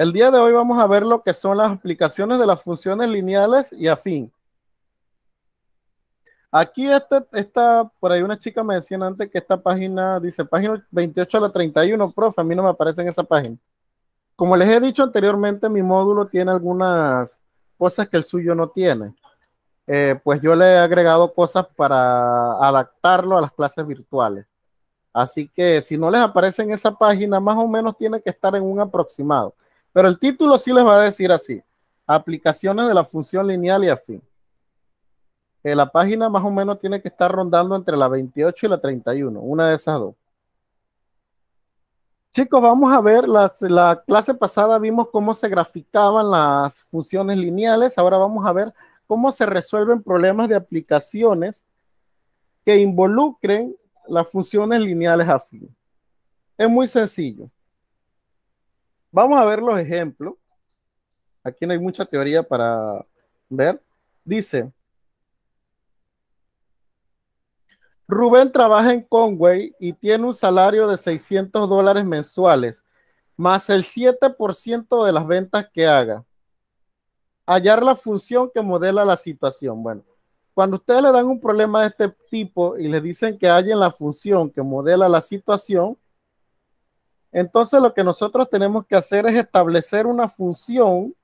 El día de hoy vamos a ver lo que son las aplicaciones de las funciones lineales y afín. Aquí está, por ahí una chica me decía antes que esta página dice página 28 a la 31, profe, a mí no me aparece en esa página. Como les he dicho anteriormente, mi módulo tiene algunas cosas que el suyo no tiene. Eh, pues yo le he agregado cosas para adaptarlo a las clases virtuales. Así que si no les aparece en esa página, más o menos tiene que estar en un aproximado. Pero el título sí les va a decir así, aplicaciones de la función lineal y afín. Eh, la página más o menos tiene que estar rondando entre la 28 y la 31, una de esas dos. Chicos, vamos a ver, la clase pasada vimos cómo se graficaban las funciones lineales, ahora vamos a ver cómo se resuelven problemas de aplicaciones que involucren las funciones lineales afín. Es muy sencillo. Vamos a ver los ejemplos. Aquí no hay mucha teoría para ver. Dice, Rubén trabaja en Conway y tiene un salario de 600 dólares mensuales, más el 7% de las ventas que haga. Hallar la función que modela la situación. Bueno, cuando ustedes le dan un problema de este tipo y les dicen que hallen la función que modela la situación, entonces lo que nosotros tenemos que hacer es establecer una función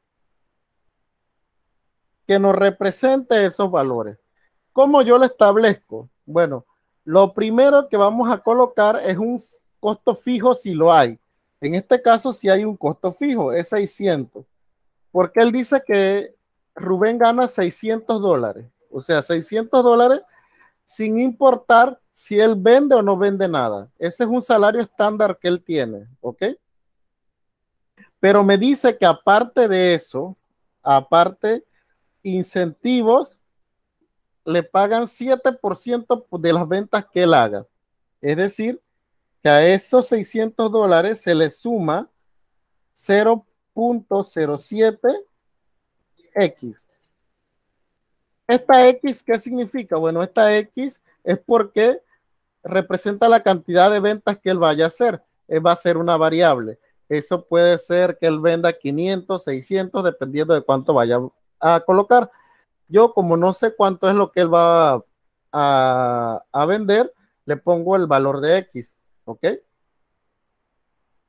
que nos represente esos valores. ¿Cómo yo lo establezco? Bueno, lo primero que vamos a colocar es un costo fijo si lo hay. En este caso, si hay un costo fijo, es 600. Porque él dice que Rubén gana 600 dólares. O sea, 600 dólares sin importar si él vende o no vende nada. Ese es un salario estándar que él tiene, ¿ok? Pero me dice que aparte de eso, aparte incentivos, le pagan 7% de las ventas que él haga. Es decir, que a esos 600 dólares se le suma 0.07X. ¿Esta X qué significa? Bueno, esta X es porque representa la cantidad de ventas que él vaya a hacer. Él eh, va a ser una variable. Eso puede ser que él venda 500, 600, dependiendo de cuánto vaya a colocar. Yo como no sé cuánto es lo que él va a, vender, le pongo el valor de X, ¿ok?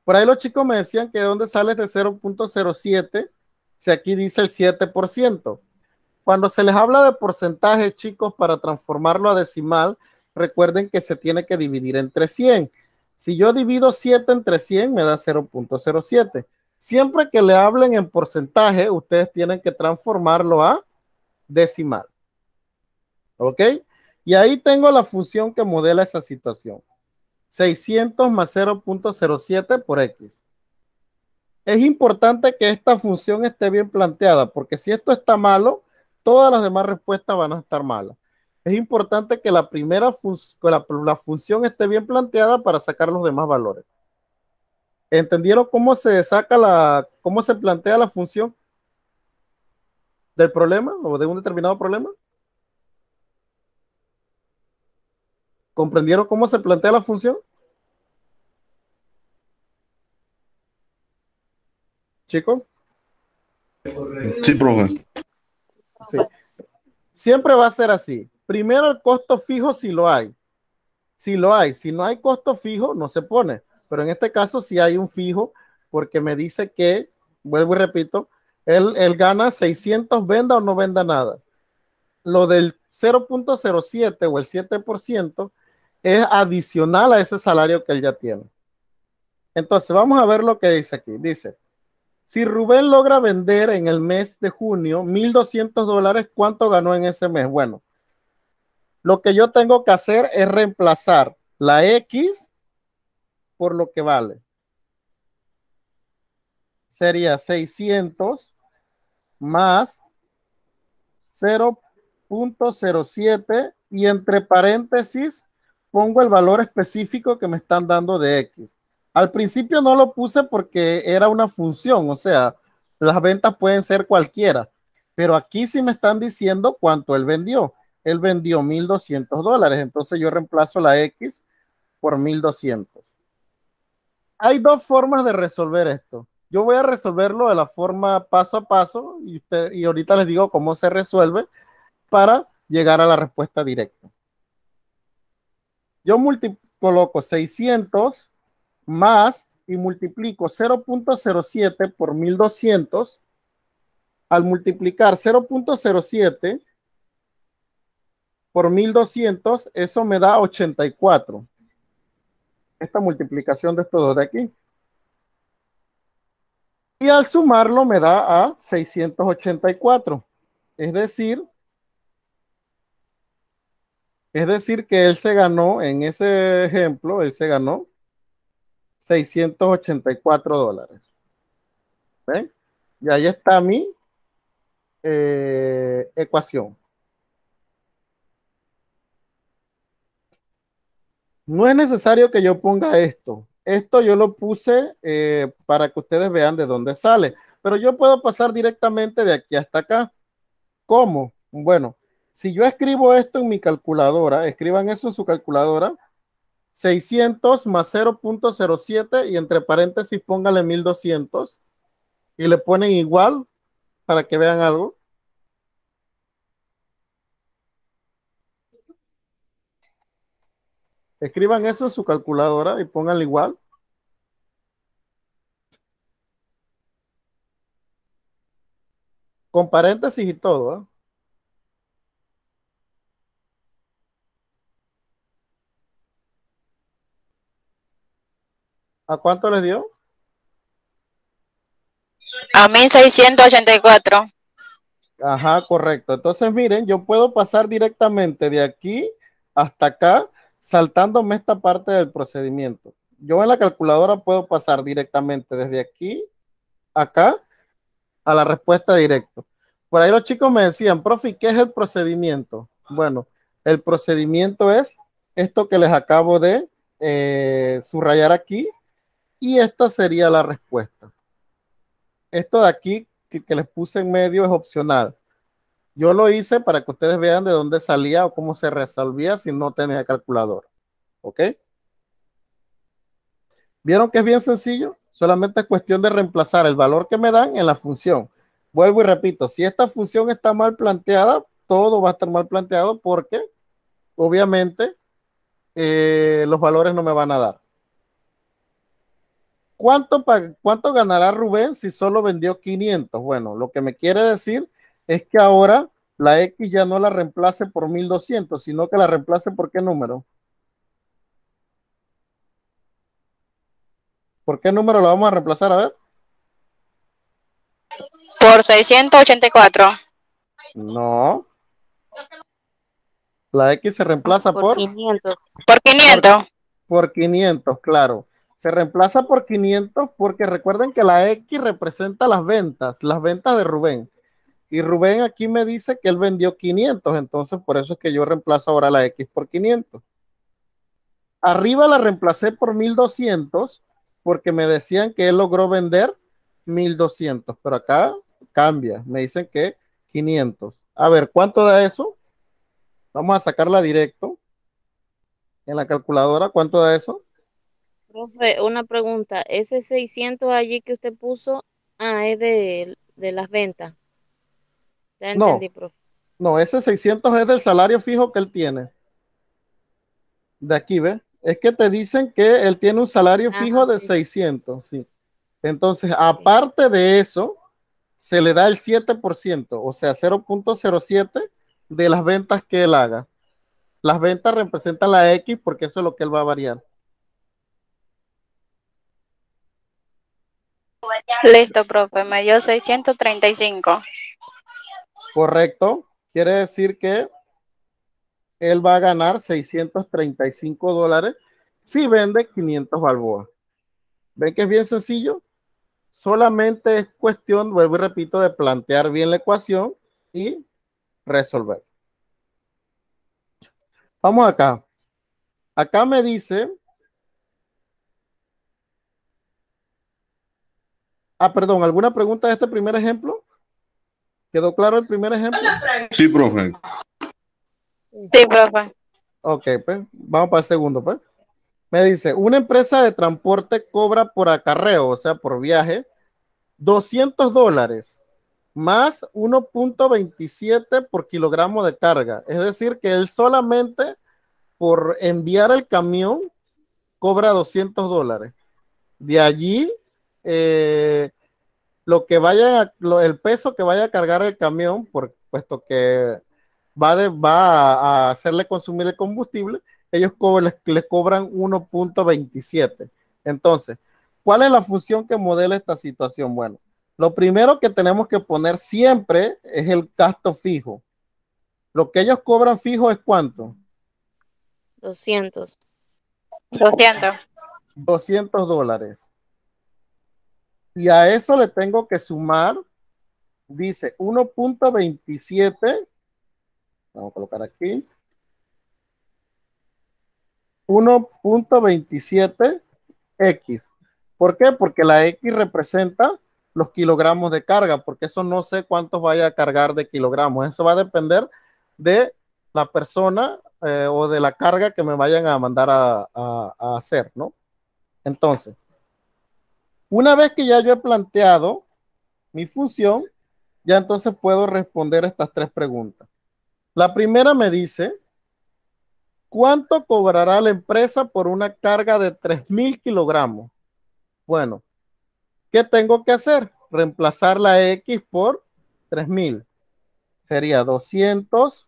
Por ahí los chicos me decían que de dónde sale de este 0.07, si aquí dice el 7%. Cuando se les habla de porcentaje, chicos, para transformarlo a decimal, recuerden que se tiene que dividir entre 100. Si yo divido 7 entre 100, me da 0.07. Siempre que le hablen en porcentaje, ustedes tienen que transformarlo a decimal. ¿Ok? Y ahí tengo la función que modela esa situación. 600 más 0.07 por x. Es importante que esta función esté bien planteada, porque si esto está malo, todas las demás respuestas van a estar malas es importante que la primera la, función esté bien planteada para sacar los demás valores. ¿Entendieron cómo se saca la, cómo se plantea la función del problema o de un determinado problema? ¿Comprendieron cómo se plantea la función? Chico. Sí, profe. Siempre va a ser así. Primero el costo fijo si lo hay. Si lo hay, si no hay costo fijo, no se pone. Pero en este caso si hay un fijo porque me dice que, vuelvo y repito, él, él gana 600, venda o no venda nada. Lo del 0.07 o el 7% es adicional a ese salario que él ya tiene. Entonces, vamos a ver lo que dice aquí. Dice, si Rubén logra vender en el mes de junio 1.200 dólares, ¿cuánto ganó en ese mes? Bueno, lo que yo tengo que hacer es reemplazar la X por lo que vale. Sería 600 más 0.07 y entre paréntesis pongo el valor específico que me están dando de X. Al principio no lo puse porque era una función, o sea, las ventas pueden ser cualquiera, pero aquí sí me están diciendo cuánto él vendió él vendió 1200 dólares, entonces yo reemplazo la X por 1200. Hay dos formas de resolver esto. Yo voy a resolverlo de la forma paso a paso y, ahorita les digo cómo se resuelve para llegar a la respuesta directa. Yo coloco 600 más y multiplico 0.07 por 1200. Al multiplicar 0.07 por 1200, eso me da 84. Esta multiplicación de estos dos de aquí. Y al sumarlo me da a 684. Es decir, es decir que él se ganó, en ese ejemplo, él se ganó 684 dólares. ¿Ven? Y ahí está mi eh, ecuación. no es necesario que yo ponga esto. Esto yo lo puse eh, para que ustedes vean de dónde sale. Pero yo puedo pasar directamente de aquí hasta acá. ¿Cómo? Bueno, si yo escribo esto en mi calculadora, escriban eso en su calculadora, 600 más 0.07 y entre paréntesis póngale 1200 y le ponen igual para que vean algo. Escriban eso en su calculadora y pongan igual. Con paréntesis y todo. ¿ah? ¿A cuánto les dio? A 1684. Ajá, correcto. Entonces, miren, yo puedo pasar directamente de aquí hasta acá saltándome esta parte del procedimiento. Yo en la calculadora puedo pasar directamente desde aquí, acá, a la respuesta directa. Por ahí los chicos me decían, profe, ¿qué es el procedimiento? Bueno, el procedimiento es esto que les acabo de eh, subrayar aquí y esta sería la respuesta. Esto de aquí que les puse en medio es opcional. Yo lo hice para que ustedes vean de dónde salía o cómo se resolvía si no tenía calculador. ¿Ok? ¿Vieron que es bien sencillo? Solamente es cuestión de reemplazar el valor que me dan en la función. Vuelvo y repito, si esta función está mal planteada, todo va a estar mal planteado porque obviamente eh, los valores no me van a dar. ¿Cuánto, ¿Cuánto ganará Rubén si solo vendió 500? Bueno, lo que me quiere decir es que ahora la X ya no la reemplace por 1200, sino que la reemplace por qué número. ¿Por qué número la vamos a reemplazar? A ver. Por 684. No. La X se reemplaza por... Por 500. Por 500. 500, claro. Se reemplaza por 500 porque recuerden que la X representa las ventas, las ventas de Rubén. Y Rubén aquí me dice que él vendió 500, entonces por eso es que yo reemplazo ahora la X por 500. Arriba la reemplacé por 1200 porque me decían que él logró vender 1200, pero acá cambia, me dicen que 500. A ver, ¿cuánto da eso? Vamos a sacarla directo en la calculadora, ¿cuánto da eso? Profe, una pregunta, ese 600 allí que usted puso, ah, es de las ventas no, ese 600 es del salario fijo que él tiene. De aquí, ¿ves? Es que te dicen que él tiene un salario fijo de 600, sí. Entonces, aparte de eso, se le da el 7%, o sea, 0.07 de las ventas que él haga. Las ventas representan la X porque eso es lo que él va a variar. Listo, profe, me dio 635. Correcto. Quiere decir que él va a ganar 635 dólares si vende 500 balboas. ¿Ven que es bien sencillo? Solamente es cuestión, vuelvo y repito, de plantear bien la ecuación y resolver. Vamos acá. Acá me dice... Ah, perdón, ¿alguna pregunta de este primer ejemplo? ¿Quedó claro el primer ejemplo? Sí, profe. Sí, profe. Ok, pues vamos para el segundo, pues. Me dice, una empresa de transporte cobra por acarreo, o sea, por viaje, 200 dólares más 1.27 por kilogramo de carga. Es decir, que él solamente por enviar el camión cobra 200 dólares. De allí, eh, lo que vaya, el peso que vaya a cargar el camión, por, puesto que va, va a, hacerle consumir el combustible, ellos le les, cobran 1.27. Entonces, ¿cuál es la función que modela esta situación? Bueno, lo primero que tenemos que poner siempre es el gasto fijo. Lo que ellos cobran fijo es cuánto? 200. 200. 200 dólares. Y a eso le tengo que sumar, dice 1.27, vamos a colocar aquí, 1.27x. ¿Por qué? Porque la X representa los kilogramos de carga, porque eso no sé cuántos vaya a cargar de kilogramos. Eso va a depender de la persona eh, o de la carga que me vayan a mandar a hacer, ¿no? Entonces, una vez que ya yo he planteado mi función, ya entonces puedo responder estas tres preguntas. La primera me dice, ¿cuánto cobrará la empresa por una carga de 3.000 kilogramos? Bueno, ¿qué tengo que hacer? Reemplazar la X por 3.000. Sería 200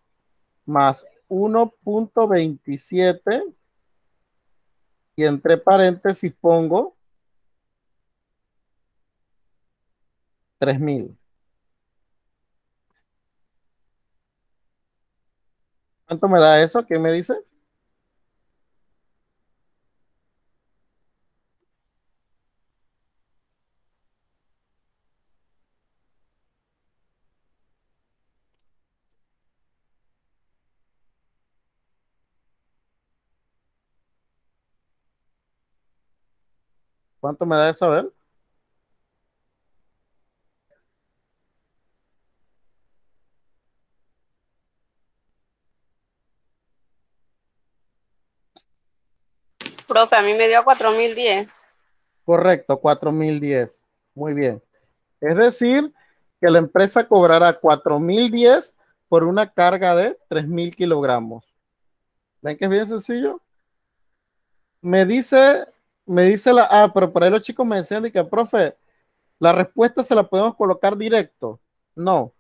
más 1.27 y entre paréntesis pongo tres mil ¿Cuánto me da eso? ¿Qué me dice? ¿Cuánto me da eso? A ver. profe, a mí me dio 4010. Correcto, 4010. Muy bien. Es decir, que la empresa cobrará 4010 por una carga de 3000 kilogramos. ¿Ven que es bien sencillo? Me dice, me dice la, ah, pero por ahí los chicos me decían y que, profe, la respuesta se la podemos colocar directo. No.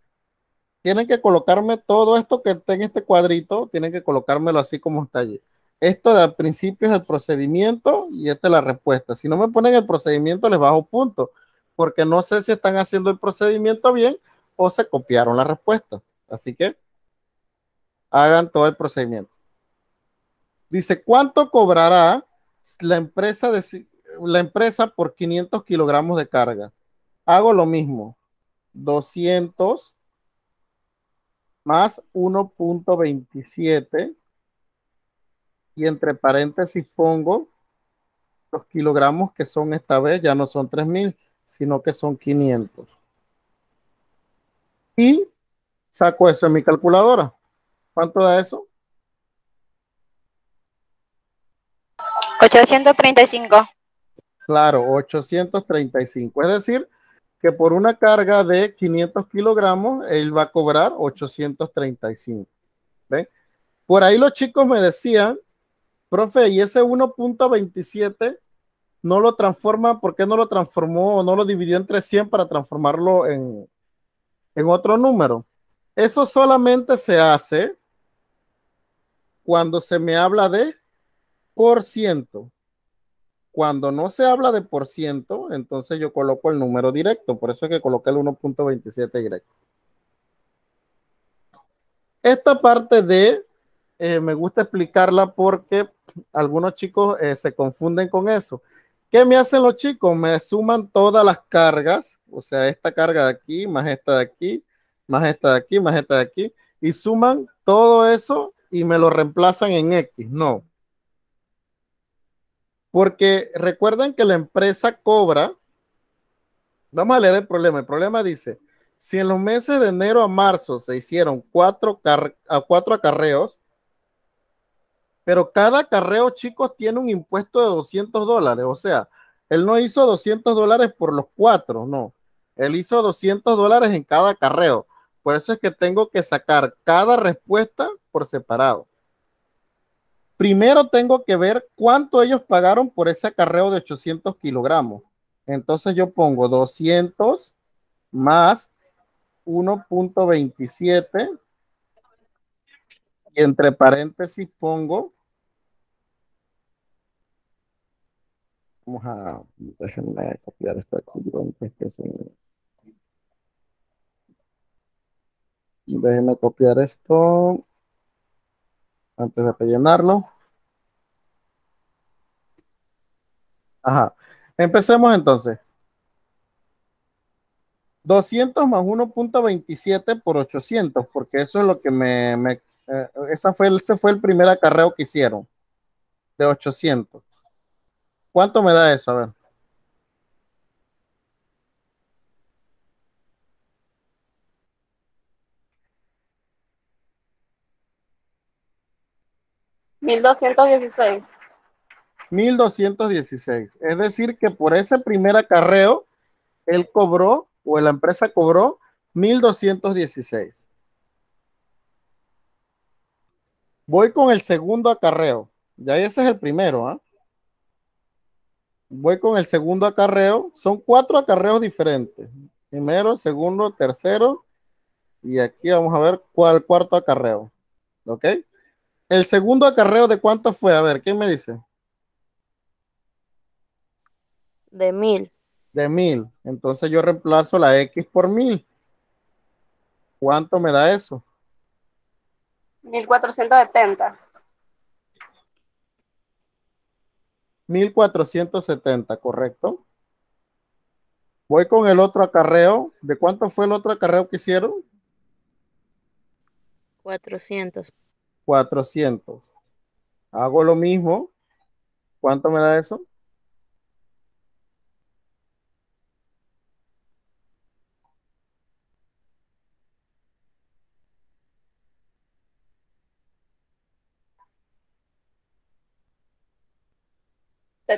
Tienen que colocarme todo esto que está en este cuadrito, tienen que colocármelo así como está allí esto al principio es el procedimiento y esta es la respuesta. Si no me ponen el procedimiento, les bajo punto, porque no sé si están haciendo el procedimiento bien o se copiaron la respuesta. Así que hagan todo el procedimiento. Dice, ¿cuánto cobrará la empresa, la empresa por 500 kilogramos de carga? Hago lo mismo, 200 más 1.27 y entre paréntesis pongo los kilogramos que son esta vez, ya no son 3000, sino que son 500. Y saco eso en mi calculadora. ¿Cuánto da eso? 835. Claro, 835. Es decir, que por una carga de 500 kilogramos, él va a cobrar 835. ¿Ven? Por ahí los chicos me decían Profe, ¿y ese 1.27 no lo transforma? ¿Por qué no lo transformó o no lo dividió entre 100 para transformarlo en, otro número? Eso solamente se hace cuando se me habla de por ciento. Cuando no se habla de por ciento, entonces yo coloco el número directo. Por eso es que coloqué el 1.27 directo. Esta parte de eh, me gusta explicarla porque algunos chicos eh, se confunden con eso. ¿Qué me hacen los chicos? Me suman todas las cargas, o sea, esta carga de aquí, más esta de aquí, más esta de aquí, más esta de aquí, y suman todo eso y me lo reemplazan en X. No. Porque recuerden que la empresa cobra. Vamos a leer el problema. El problema dice: si en los meses de enero a marzo se hicieron cuatro, a cuatro acarreos, pero cada carreo, chicos, tiene un impuesto de 200 dólares. O sea, él no hizo 200 dólares por los cuatro, no. Él hizo 200 dólares en cada carreo. Por eso es que tengo que sacar cada respuesta por separado. Primero tengo que ver cuánto ellos pagaron por ese carreo de 800 kilogramos. Entonces yo pongo 200 más 1.27 y entre paréntesis pongo Vamos a déjenme copiar esto aquí antes pues, que se... Déjenme copiar esto antes de rellenarlo. Ajá. Empecemos entonces. 200 más 1.27 por 800, porque eso es lo que me... Eh, esa fue, ese fue el primer acarreo que hicieron, de 800. ¿Cuánto me da eso? A ver. Mil 1216. Es decir, que por ese primer acarreo, él cobró o la empresa cobró 1216. Voy con el segundo acarreo. Ya ese es el primero, ¿ah? voy con el segundo acarreo. Son cuatro acarreos diferentes. Primero, segundo, tercero. Y aquí vamos a ver cuál cuarto acarreo. ¿Ok? El segundo acarreo de cuánto fue? A ver, ¿quién me dice? De mil. De mil. Entonces yo reemplazo la X por mil. ¿Cuánto me da eso? 1470. 1470, ¿correcto? Voy con el otro acarreo. ¿De cuánto fue el otro acarreo que hicieron? 400. 400. Hago lo mismo. ¿Cuánto me da eso?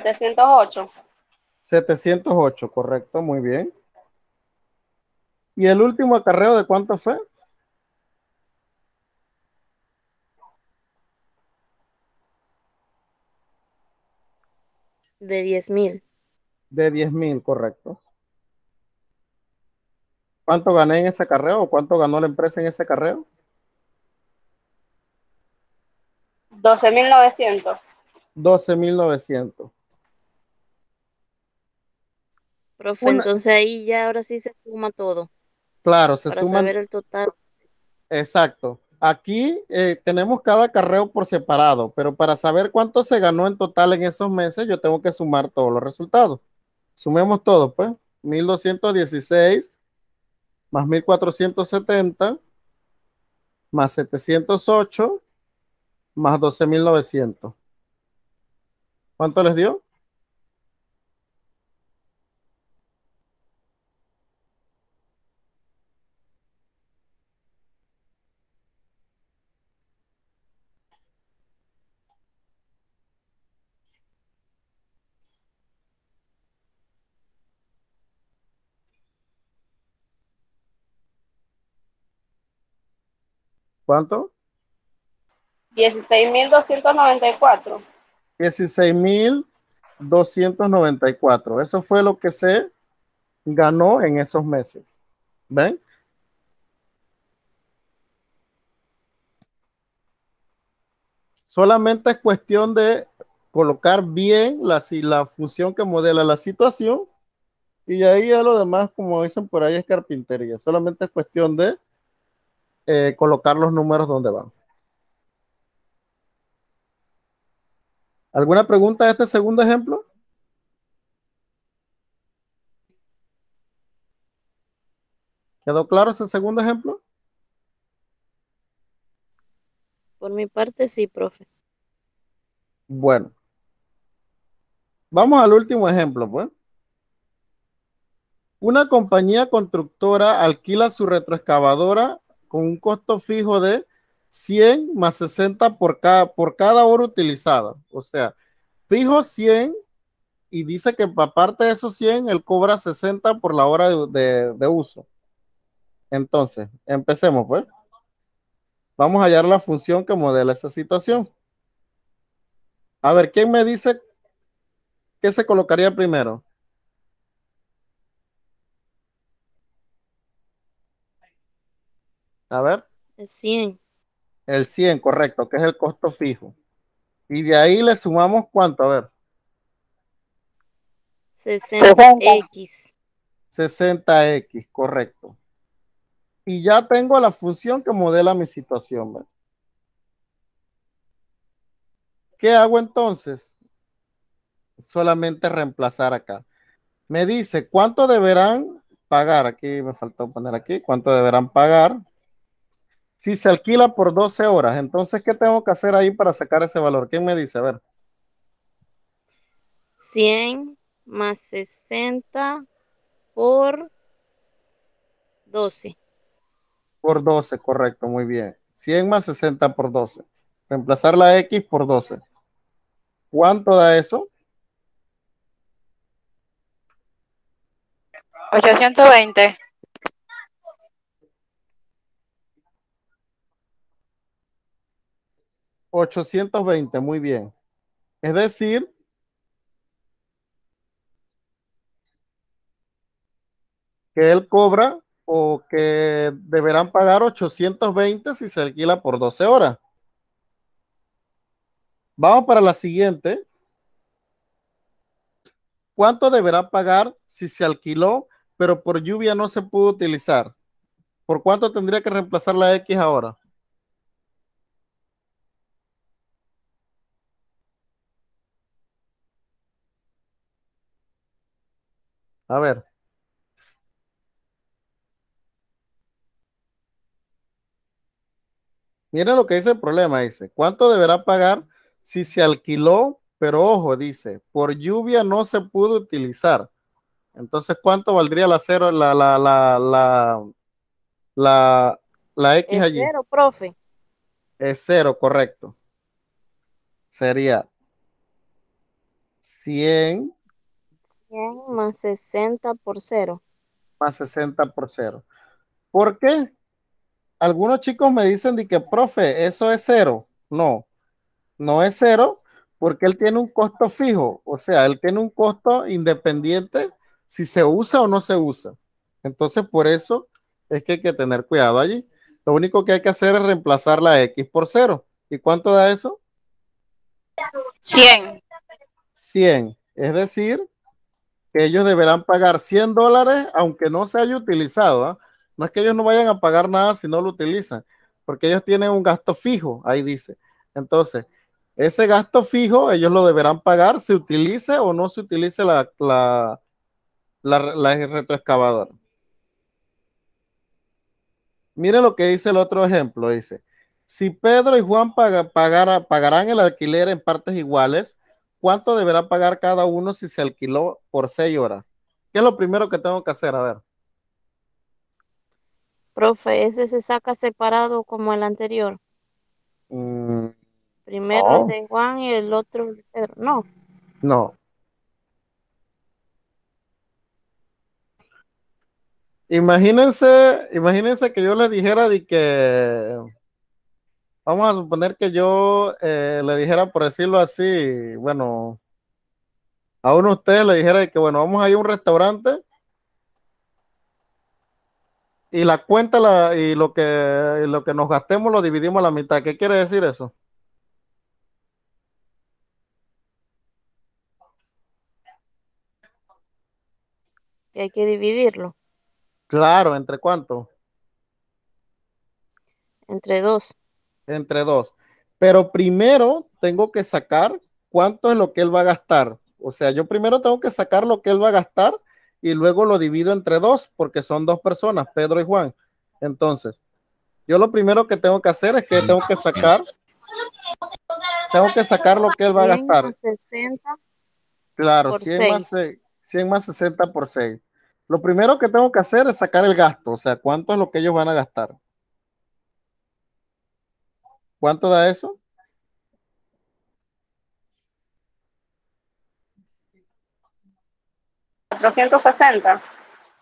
708. 708, correcto, muy bien. ¿Y el último acarreo de cuánto fue? De mil De mil correcto. ¿Cuánto gané en ese acarreo o cuánto ganó la empresa en ese acarreo? 12.900. 12.900 entonces ahí ya ahora sí se suma todo. Claro, se para Saber el total. Exacto. Aquí eh, tenemos cada carreo por separado, pero para saber cuánto se ganó en total en esos meses, yo tengo que sumar todos los resultados. Sumemos todo, pues. 1216 más 1470 más 708 más 12900. ¿Cuánto les dio? ¿Cuánto? 16.294. 16.294. Eso fue lo que se ganó en esos meses. ¿Ven? Solamente es cuestión de colocar bien la, la función que modela la situación y ahí ya lo demás, como dicen por ahí, es carpintería. Solamente es cuestión de eh, colocar los números donde van. ¿Alguna pregunta de este segundo ejemplo? ¿Quedó claro ese segundo ejemplo? Por mi parte, sí, profe. Bueno. Vamos al último ejemplo, pues. Una compañía constructora alquila su retroexcavadora con un costo fijo de 100 más 60 por cada, hora utilizada. O sea, fijo 100 y dice que aparte de esos 100, él cobra 60 por la hora de, de uso. Entonces, empecemos pues. Vamos a hallar la función que modela esa situación. A ver, ¿quién me dice qué se colocaría primero? A ver. El 100. El 100, correcto, que es el costo fijo. Y de ahí le sumamos cuánto, a ver. 60x. 60x, correcto. Y ya tengo la función que modela mi situación. ¿Qué hago entonces? Solamente reemplazar acá. Me dice, ¿cuánto deberán pagar? Aquí me faltó poner aquí, ¿cuánto deberán pagar? si se alquila por 12 horas, entonces, ¿qué tengo que hacer ahí para sacar ese valor? ¿Quién me dice? A ver. 100 más 60 por 12. Por 12, correcto, muy bien. 100 más 60 por 12. Reemplazar la X por 12. ¿Cuánto da eso? 820. 820, muy bien. Es decir, que él cobra o que deberán pagar 820 si se alquila por 12 horas. Vamos para la siguiente. ¿Cuánto deberá pagar si se alquiló, pero por lluvia no se pudo utilizar? ¿Por cuánto tendría que reemplazar la X ahora? A ver. Mira lo que dice el problema, dice. ¿Cuánto deberá pagar si se alquiló? Pero ojo, dice, por lluvia no se pudo utilizar. Entonces, ¿cuánto valdría la cero, la, la, la, la, la, la X allí? Es cero, profe. Es cero, correcto. Sería 100 más 60 por cero. Más 60 por cero. ¿Por qué? Algunos chicos me dicen de que, profe, eso es cero. No, no es cero porque él tiene un costo fijo. O sea, él tiene un costo independiente si se usa o no se usa. Entonces, por eso es que hay que tener cuidado allí. Lo único que hay que hacer es reemplazar la X por cero. ¿Y cuánto da eso? 100. 100. Es decir, que ellos deberán pagar 100 dólares aunque no se haya utilizado. ¿ah? No es que ellos no vayan a pagar nada si no lo utilizan, porque ellos tienen un gasto fijo, ahí dice. Entonces, ese gasto fijo ellos lo deberán pagar si utilice o no se utilice la, la, la, retroexcavadora. Miren lo que dice el otro ejemplo, dice, si Pedro y Juan pagarán el alquiler en partes iguales, ¿Cuánto deberá pagar cada uno si se alquiló por seis horas? ¿Qué es lo primero que tengo que hacer? A ver. Profe, ese se saca separado como el anterior. Mm, primero el de Juan y el otro No. No. Imagínense, imagínense que yo le dijera de que vamos a suponer que yo eh, le dijera, por decirlo así, bueno, a uno de ustedes le dijera que, bueno, vamos a ir a un restaurante y la cuenta la, y lo que, lo que nos gastemos lo dividimos a la mitad. ¿Qué quiere decir eso? Que hay que dividirlo. Claro, ¿entre cuánto? Entre dos entre dos. Pero primero tengo que sacar cuánto es lo que él va a gastar. O sea, yo primero tengo que sacar lo que él va a gastar y luego lo divido entre dos porque son dos personas, Pedro y Juan. Entonces, yo lo primero que tengo que hacer es que tengo que sacar tengo que sacar lo que él va a gastar. claro, 100 más, 100 más 60 por 6. Lo primero que tengo que hacer es sacar el gasto, o sea, cuánto es lo que ellos van a gastar. ¿Cuánto da eso? ¿460?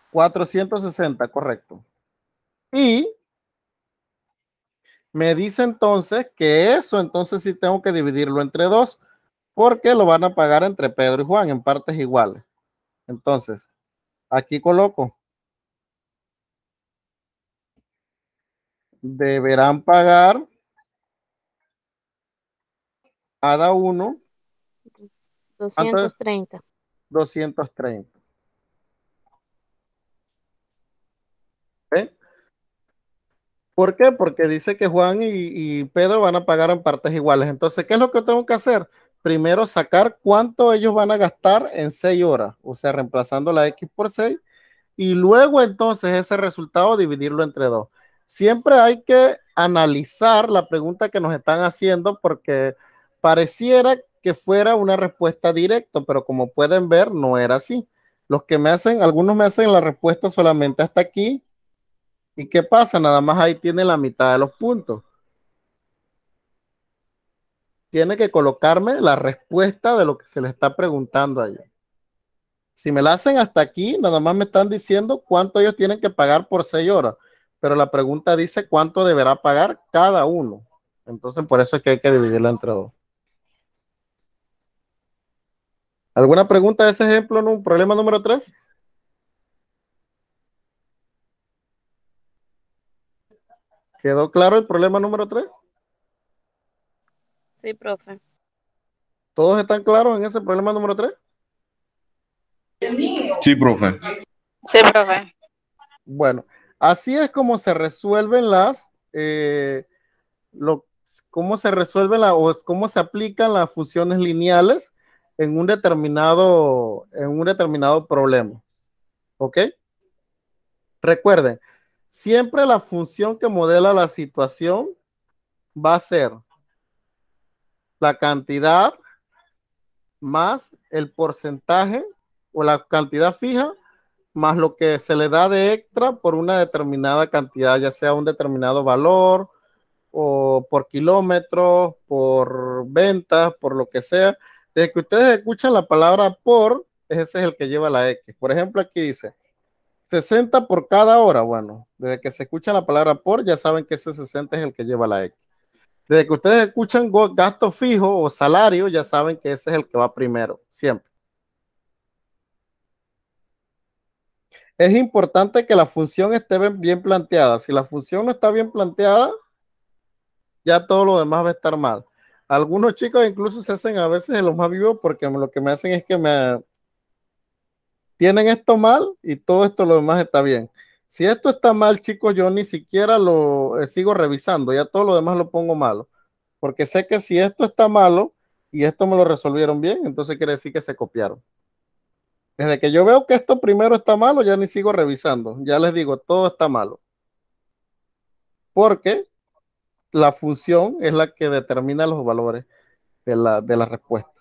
460, correcto. Y me dice entonces que eso, entonces sí tengo que dividirlo entre dos, porque lo van a pagar entre Pedro y Juan en partes iguales. Entonces, aquí coloco. Deberán pagar cada uno... 230. 230. ¿Por qué? Porque dice que Juan y, Pedro van a pagar en partes iguales. Entonces, ¿qué es lo que tengo que hacer? Primero sacar cuánto ellos van a gastar en 6 horas, o sea, reemplazando la X por 6, y luego entonces ese resultado dividirlo entre dos. Siempre hay que analizar la pregunta que nos están haciendo porque Pareciera que fuera una respuesta directa, pero como pueden ver, no era así. Los que me hacen, algunos me hacen la respuesta solamente hasta aquí. ¿Y qué pasa? Nada más ahí tiene la mitad de los puntos. Tiene que colocarme la respuesta de lo que se le está preguntando allá. Si me la hacen hasta aquí, nada más me están diciendo cuánto ellos tienen que pagar por seis horas. Pero la pregunta dice cuánto deberá pagar cada uno. Entonces, por eso es que hay que dividirla entre dos. ¿Alguna pregunta de ese ejemplo, en un Problema número 3. ¿Quedó claro el problema número 3? Sí, profe. ¿Todos están claros en ese problema número 3? Sí, profe. Sí, profe. Bueno, así es como se resuelven las, eh, cómo se resuelven la, o cómo se aplican las funciones lineales en un determinado, en un determinado problema. ¿Ok? Recuerden, siempre la función que modela la situación va a ser la cantidad más el porcentaje o la cantidad fija más lo que se le da de extra por una determinada cantidad, ya sea un determinado valor o por kilómetros, por ventas, por lo que sea. Desde que ustedes escuchan la palabra por, ese es el que lleva la X. Por ejemplo, aquí dice 60 por cada hora. Bueno, desde que se escucha la palabra por, ya saben que ese 60 es el que lleva la X. Desde que ustedes escuchan gasto fijo o salario, ya saben que ese es el que va primero, siempre. Es importante que la función esté bien planteada. Si la función no está bien planteada, ya todo lo demás va a estar mal algunos chicos incluso se hacen a veces de los más vivos porque lo que me hacen es que me tienen esto mal y todo esto lo demás está bien. Si esto está mal, chicos, yo ni siquiera lo eh, sigo revisando, ya todo lo demás lo pongo malo, porque sé que si esto está malo y esto me lo resolvieron bien, entonces quiere decir que se copiaron. Desde que yo veo que esto primero está malo, ya ni sigo revisando, ya les digo, todo está malo. Porque la función es la que determina los valores de la, de la respuesta.